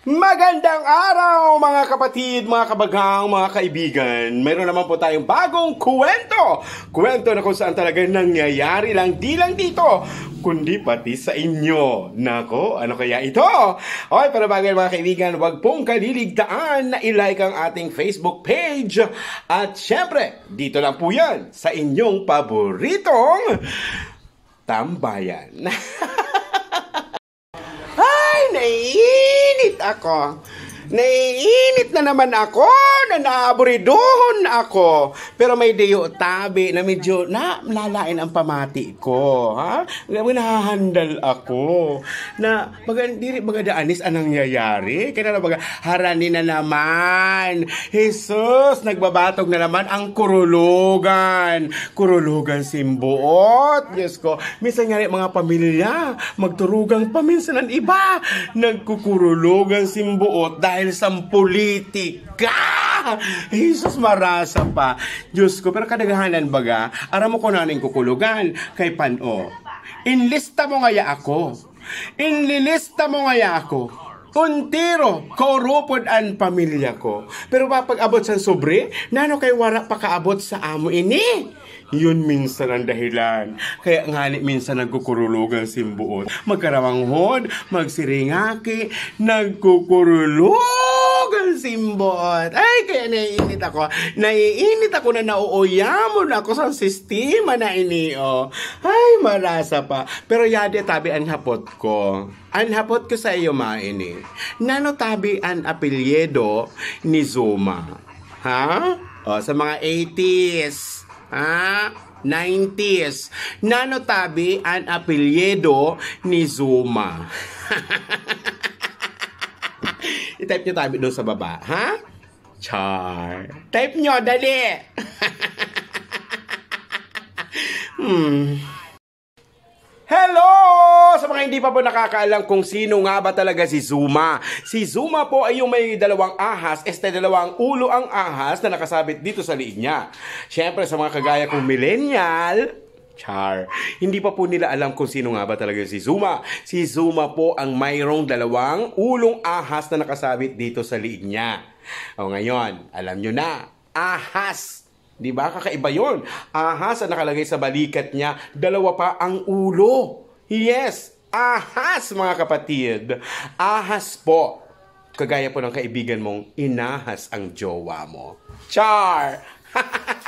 Magandang araw mga kapatid, mga kabagang, mga kaibigan. Meron naman po tayong bagong kwento. Kwento na kung saan talaga nangyayari lang di lang dito, kundi pati sa inyo. Nako, ano kaya ito? Okay, para bagay mga kaibigan, huwag pong kaliligtaan na ilike ang ating Facebook page. At syempre, dito lang po yan sa inyong paboritong tambayan. Ay, nai! ác có Naiinit na naman ako, na naaburidohon ako. Pero may deyo tabi na medyo na lalain ang pamati ko. Ha? Nahahandal ako. Na magandiri magadaanis anong nangyayari. Kaya na baga, harani na naman. Jesus, nagbabatog na naman ang kurulugan. Kurulugan simbuot. Diyos ko. Minsan nga mga pamilya, magturugang paminsan ang iba. Nagkukurulugan simbuot dahil dahil sa politika. Jesus marasa pa. Diyos ko, pero kadaghanan baga, aram mo ko na kukulugan kay pano. Inlista mo ngaya ako. Inlilista mo ngaya ako untiro korupod an pamilya ko. Pero mapag-abot sa sobre, nano kay wara pa kaabot sa amo ini. Yun minsan ang dahilan. Kaya nga minsan nagkukurulugan simbuot. Magkarawang hod, magsiringaki, nagkukurulog simbot. Ay, kaya naiinit ako. Naiinit ako na nauuyamon ako sa sistema na ini, iniyo. Ay, marasa pa. Pero yade tabi ang hapot ko. Ang hapot ko sa iyo, maini. Nano tabi ang apelyedo ni Zuma? Ha? O, sa mga 80s. Ha? 90s. Nano tabi ang apelyedo ni Zuma. I-type nyo tayo doon sa baba. Ha? Char. Type nyo, dali! hmm. Hello! Sa mga hindi pa po nakakaalam kung sino nga ba talaga si Zuma. Si Zuma po ay yung may dalawang ahas, este dalawang ulo ang ahas na nakasabit dito sa liig niya. Siyempre sa mga kagaya kong millennial, Char. Hindi pa po nila alam kung sino nga ba talaga si Zuma. Si Zuma po ang mayroong dalawang ulong ahas na nakasabit dito sa liig niya. O ngayon, alam nyo na, ahas! Di ba? Kakaiba yon. Ahas ang nakalagay sa balikat niya. Dalawa pa ang ulo. Yes! Ahas mga kapatid! Ahas po. Kagaya po ng kaibigan mong inahas ang jowa mo. Char!